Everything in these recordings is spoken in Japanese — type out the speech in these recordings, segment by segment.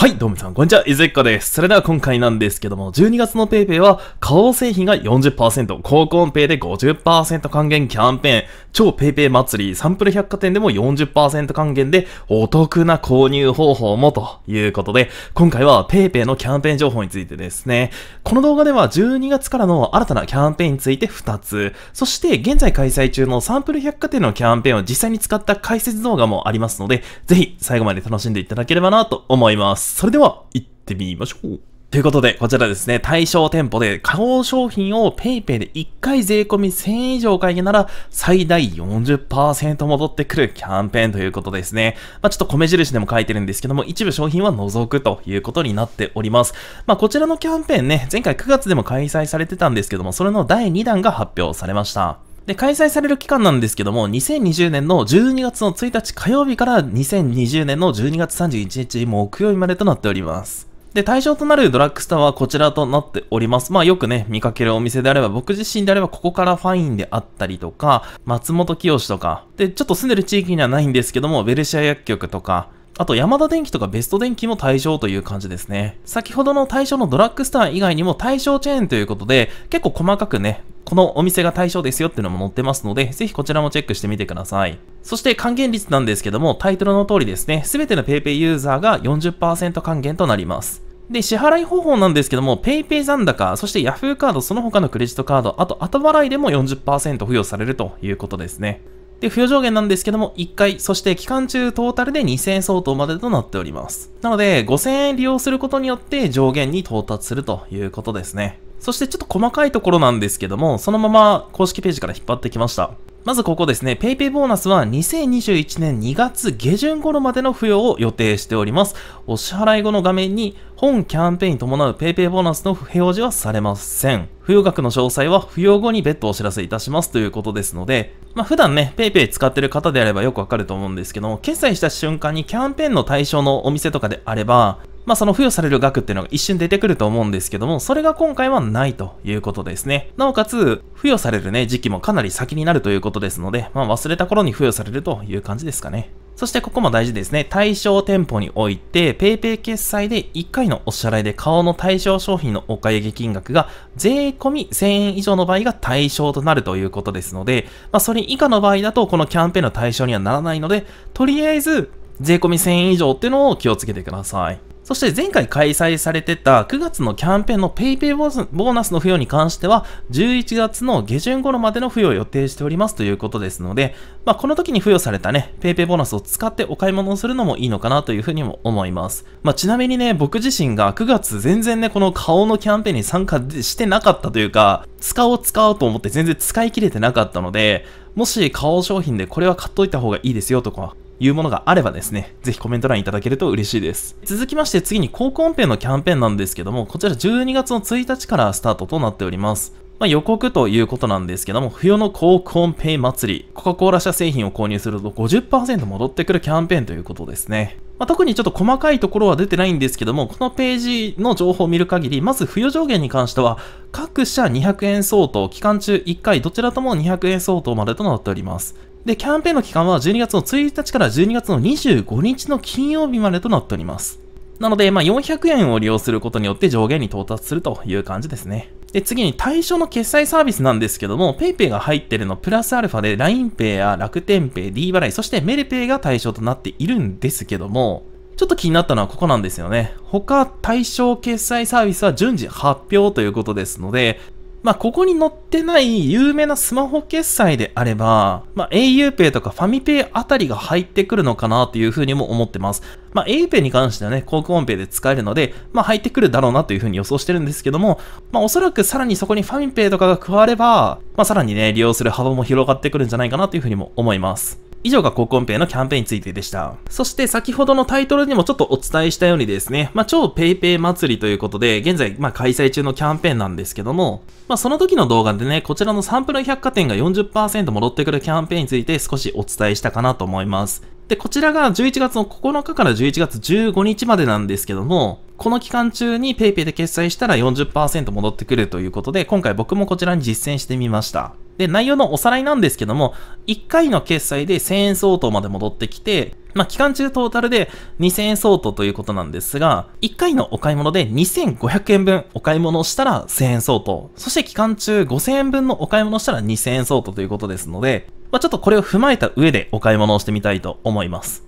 はい、どうもさん、こんにちは、いずっこです。それでは今回なんですけども、12月の PayPay は、花王製品が40%、高コンペイで50%還元キャンペーン、超 PayPay 祭り、サンプル百貨店でも40%還元で、お得な購入方法もということで、今回は PayPay のキャンペーン情報についてですね。この動画では12月からの新たなキャンペーンについて2つ、そして現在開催中のサンプル百貨店のキャンペーンを実際に使った解説動画もありますので、ぜひ最後まで楽しんでいただければなと思います。それでは、行ってみましょう。ということで、こちらですね、対象店舗で加工商品を PayPay で1回税込み1000円以上会議なら最大40%戻ってくるキャンペーンということですね。まあ、ちょっと米印でも書いてるんですけども、一部商品は除くということになっております。まあ、こちらのキャンペーンね、前回9月でも開催されてたんですけども、それの第2弾が発表されました。で、開催される期間なんですけども、2020年の12月の1日火曜日から2020年の12月31日木曜日までとなっております。で、対象となるドラッグストアはこちらとなっております。まあよくね、見かけるお店であれば、僕自身であればここからファインであったりとか、松本清とか、で、ちょっと住んでる地域にはないんですけども、ベルシア薬局とか、あと、山田電機とかベスト電機も対象という感じですね。先ほどの対象のドラッグスター以外にも対象チェーンということで、結構細かくね、このお店が対象ですよっていうのも載ってますので、ぜひこちらもチェックしてみてください。そして還元率なんですけども、タイトルの通りですね、すべての PayPay ユーザーが40%還元となります。で、支払い方法なんですけども、PayPay 残高、そして Yahoo カード、その他のクレジットカード、あと後払いでも40%付与されるということですね。で、付与上限なんですけども、1回、そして期間中トータルで2000円相当までとなっております。なので、5000円利用することによって上限に到達するということですね。そしてちょっと細かいところなんですけども、そのまま公式ページから引っ張ってきました。まずここですね、PayPay ボーナスは2021年2月下旬頃までの付与を予定しております。お支払い後の画面に本キャンペーンに伴う PayPay ボーナスの表示はされません。付与額の詳細は付与後に別途お知らせいたしますということですので、まあ、普段ね、PayPay 使ってる方であればよくわかると思うんですけども、決済した瞬間にキャンペーンの対象のお店とかであれば、まあ、その付与される額っていうのが一瞬出てくると思うんですけども、それが今回はないということですね。なおかつ、付与されるね、時期もかなり先になるということですので、まあ、忘れた頃に付与されるという感じですかね。そしてここも大事ですね。対象店舗において、PayPay 決済で1回のお支払いで顔の対象商品のお買い上げ金額が税込1000円以上の場合が対象となるということですので、まあ、それ以下の場合だとこのキャンペーンの対象にはならないので、とりあえず税込1000円以上っていうのを気をつけてください。そして前回開催されてた9月のキャンペーンの PayPay ボーナスの付与に関しては、11月の下旬頃までの付与を予定しておりますということですので、まあ、この時に付与されたね、PayPay ボーナスを使ってお買い物をするのもいいのかなというふうにも思います。まあ、ちなみにね、僕自身が9月全然ね、この顔のキャンペーンに参加してなかったというか、使おう使おうと思って全然使い切れてなかったので、もし顔商品でこれは買っといた方がいいですよとか、いうものがあればですね、ぜひコメント欄いただけると嬉しいです。続きまして次に高校音ペのキャンペーンなんですけども、こちら12月の1日からスタートとなっております。まあ、予告ということなんですけども、冬の高コンペイ祭り、コカ・コーラ社製品を購入すると50%戻ってくるキャンペーンということですね。まあ、特にちょっと細かいところは出てないんですけども、このページの情報を見る限り、まず冬上限に関しては、各社200円相当、期間中1回どちらとも200円相当までとなっております。で、キャンペーンの期間は12月の1日から12月の25日の金曜日までとなっております。なので、まあ、400円を利用することによって上限に到達するという感じですね。で、次に対象の決済サービスなんですけども、PayPay が入ってるのプラスアルファで LINEPay や楽天 Pay、D 払い、そしてメルペイが対象となっているんですけども、ちょっと気になったのはここなんですよね。他対象決済サービスは順次発表ということですので、まあ、ここに載ってない有名なスマホ決済であれば、まあ、aupay とかファミペイあたりが入ってくるのかなというふうにも思ってます。まあ、aupay に関してはね、広告音ペイで使えるので、まあ、入ってくるだろうなというふうに予想してるんですけども、まあ、おそらくさらにそこにファミペイとかが加われば、まあ、さらにね、利用する幅も広がってくるんじゃないかなというふうにも思います。以上が高コンペイのキャンペーンについてでした。そして先ほどのタイトルにもちょっとお伝えしたようにですね、まあ、超 PayPay 祭りということで、現在、まあ、開催中のキャンペーンなんですけども、まあ、その時の動画でね、こちらのサンプル百貨店が40%戻ってくるキャンペーンについて少しお伝えしたかなと思います。で、こちらが11月の9日から11月15日までなんですけども、この期間中に PayPay で決済したら40%戻ってくるということで、今回僕もこちらに実践してみました。で、内容のおさらいなんですけども、1回の決済で1000円相当まで戻ってきて、まあ、期間中トータルで2000円相当ということなんですが、1回のお買い物で2500円分お買い物をしたら1000円相当、そして期間中5000円分のお買い物をしたら2000円相当ということですので、まあ、ちょっとこれを踏まえた上でお買い物をしてみたいと思います。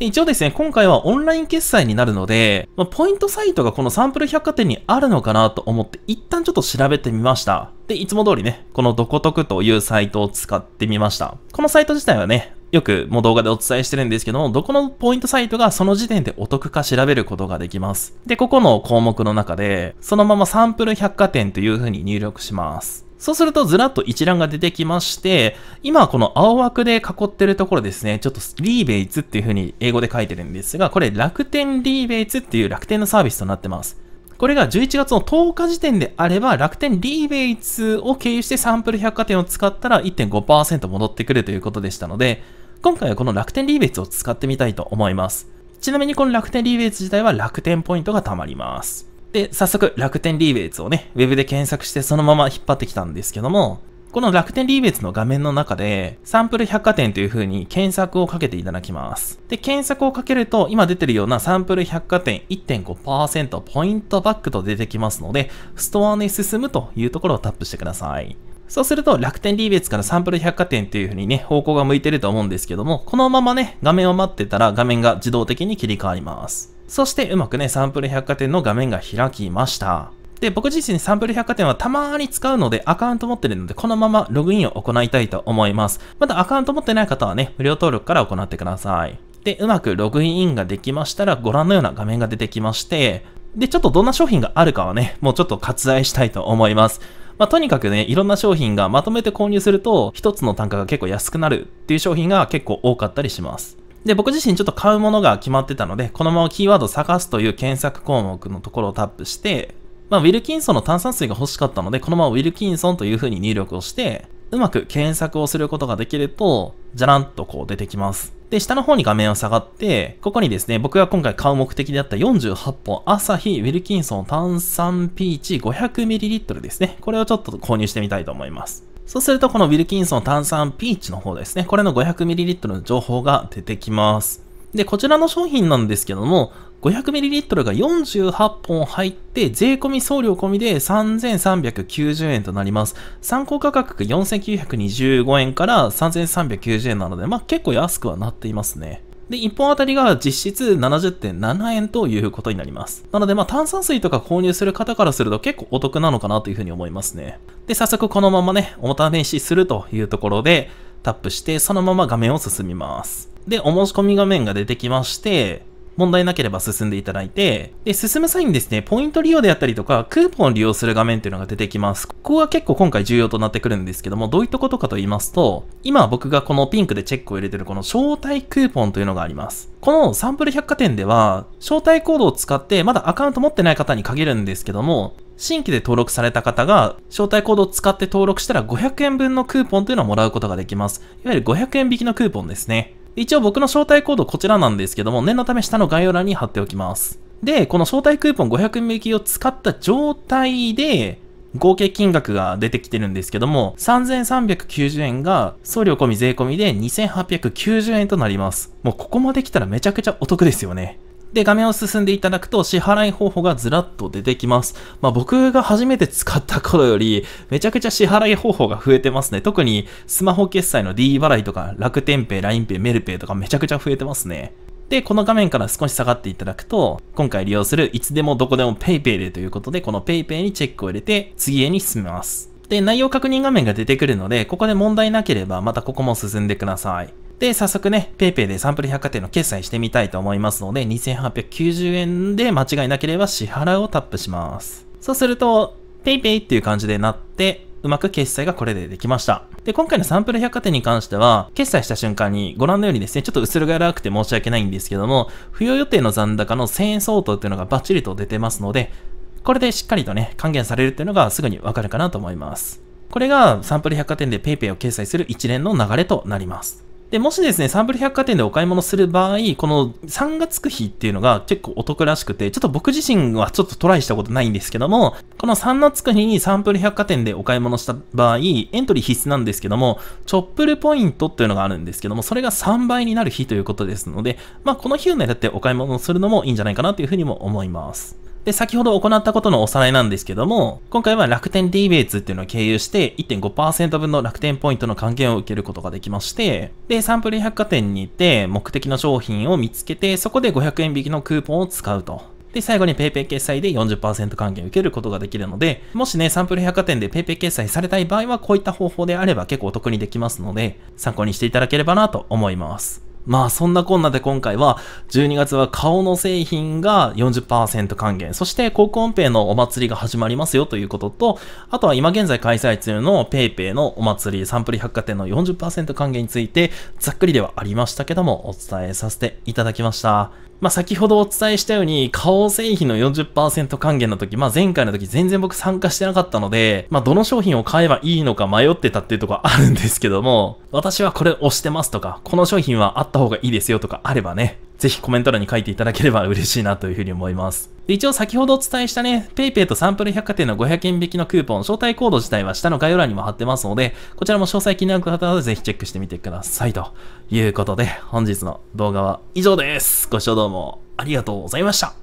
一応ですね、今回はオンライン決済になるので、まあ、ポイントサイトがこのサンプル百貨店にあるのかなと思って、一旦ちょっと調べてみました。で、いつも通りね、このドコトクというサイトを使ってみました。このサイト自体はね、よくもう動画でお伝えしてるんですけども、どこのポイントサイトがその時点でお得か調べることができます。で、ここの項目の中で、そのままサンプル百貨店というふうに入力します。そうするとずらっと一覧が出てきまして、今この青枠で囲ってるところですね、ちょっとリーベイツっていうふうに英語で書いてるんですが、これ楽天リーベイツっていう楽天のサービスとなってます。これが11月の10日時点であれば、楽天リーベイツを経由してサンプル百貨店を使ったら1.5%戻ってくるということでしたので、今回はこの楽天リーベツを使ってみたいと思います。ちなみにこの楽天リーベツ自体は楽天ポイントが貯まります。で、早速楽天リーベツをね、web で検索してそのまま引っ張ってきたんですけども、この楽天リーベツの画面の中で、サンプル百貨店という風に検索をかけていただきます。で、検索をかけると、今出てるようなサンプル百貨店1.5%ポイントバックと出てきますので、ストアに進むというところをタップしてください。そうすると楽天リーベツからサンプル百貨店っていう風にね、方向が向いてると思うんですけども、このままね、画面を待ってたら画面が自動的に切り替わります。そしてうまくね、サンプル百貨店の画面が開きました。で、僕自身サンプル百貨店はたまーに使うのでアカウント持ってるので、このままログインを行いたいと思います。まだアカウント持ってない方はね、無料登録から行ってください。で、うまくログインができましたら、ご覧のような画面が出てきまして、で、ちょっとどんな商品があるかはね、もうちょっと割愛したいと思います。まあ、とにかくね、いろんな商品がまとめて購入すると、一つの単価が結構安くなるっていう商品が結構多かったりします。で、僕自身ちょっと買うものが決まってたので、このままキーワード探すという検索項目のところをタップして、まあ、ウィルキンソンの炭酸水が欲しかったので、このままウィルキンソンという風に入力をして、うまく検索をすることができると、じゃらんとこう出てきます。で、下の方に画面を下がって、ここにですね、僕が今回買う目的であった48本、アサヒウィルキンソン炭酸ピーチ 500ml ですね。これをちょっと購入してみたいと思います。そうすると、このウィルキンソン炭酸ピーチの方ですね。これの 500ml の情報が出てきます。で、こちらの商品なんですけども、500ml が48本入って、税込み送料込みで3390円となります。参考価格が4925円から3390円なので、まあ結構安くはなっていますね。で、1本あたりが実質70.7円ということになります。なので、まあ、炭酸水とか購入する方からすると結構お得なのかなというふうに思いますね。で、早速このままね、お試しするというところで、タップして、そのまま画面を進みます。で、お申し込み画面が出てきまして、問題なければ進んでいただいて、で、進む際にですね、ポイント利用であったりとか、クーポンを利用する画面っていうのが出てきます。ここは結構今回重要となってくるんですけども、どういったことかと言いますと、今僕がこのピンクでチェックを入れてるこの招待クーポンというのがあります。このサンプル百貨店では、招待コードを使ってまだアカウント持ってない方に限るんですけども、新規で登録された方が、招待コードを使って登録したら500円分のクーポンというのをもらうことができます。いわゆる500円引きのクーポンですね。一応僕の招待コードこちらなんですけども、念のため下の概要欄に貼っておきます。で、この招待クーポン500円引きを使った状態で、合計金額が出てきてるんですけども、3390円が送料込み税込みで2890円となります。もうここまで来たらめちゃくちゃお得ですよね。で、画面を進んでいただくと支払い方法がずらっと出てきます。まあ、僕が初めて使った頃より、めちゃくちゃ支払い方法が増えてますね。特にスマホ決済の D 払いとか、楽天ペイ、LINE ペイ、メルペイとかめちゃくちゃ増えてますね。で、この画面から少し下がっていただくと、今回利用するいつでもどこでも PayPay でということで、この PayPay にチェックを入れて、次へに進めます。で、内容確認画面が出てくるので、ここで問題なければ、またここも進んでください。で、早速ね、PayPay でサンプル百貨店の決済してみたいと思いますので、2890円で間違いなければ支払をタップします。そうすると、PayPay っていう感じでなって、うまく決済がこれでできました。で、今回のサンプル百貨店に関しては、決済した瞬間にご覧のようにですね、ちょっと薄らくて申し訳ないんですけども、付与予定の残高の1000円相当っていうのがバッチリと出てますので、これでしっかりとね、還元されるっていうのがすぐにわかるかなと思います。これがサンプル百貨店で PayPay を決済する一連の流れとなります。で、もしですね、サンプル百貨店でお買い物する場合、この3がつく日っていうのが結構お得らしくて、ちょっと僕自身はちょっとトライしたことないんですけども、この3月つく日にサンプル百貨店でお買い物した場合、エントリー必須なんですけども、チョップルポイントっていうのがあるんですけども、それが3倍になる日ということですので、まあこの日を狙ってお買い物をするのもいいんじゃないかなというふうにも思います。で、先ほど行ったことのおさらいなんですけども、今回は楽天 D ベーツっていうのを経由して1.5%分の楽天ポイントの還元を受けることができまして、で、サンプル百貨店に行って目的の商品を見つけて、そこで500円引きのクーポンを使うと。で、最後に PayPay 決済で40%還元受けることができるので、もしね、サンプル百貨店で PayPay 決済されたい場合は、こういった方法であれば結構お得にできますので、参考にしていただければなと思います。まあそんなこんなで今回は12月は顔の製品が40%還元、そして高校音ペイのお祭りが始まりますよということと、あとは今現在開催中の PayPay のお祭りサンプリ百貨店の40%還元についてざっくりではありましたけどもお伝えさせていただきました。まあ、先ほどお伝えしたように、花王製品の40%還元の時、まあ、前回の時全然僕参加してなかったので、まあ、どの商品を買えばいいのか迷ってたっていうとこあるんですけども、私はこれ押してますとか、この商品はあった方がいいですよとかあればね、ぜひコメント欄に書いていただければ嬉しいなというふうに思います。一応先ほどお伝えしたね、PayPay とサンプル百貨店の500円引きのクーポン、招待コード自体は下の概要欄にも貼ってますので、こちらも詳細気になる方はぜひチェックしてみてください。ということで、本日の動画は以上です。ご視聴どうもありがとうございました。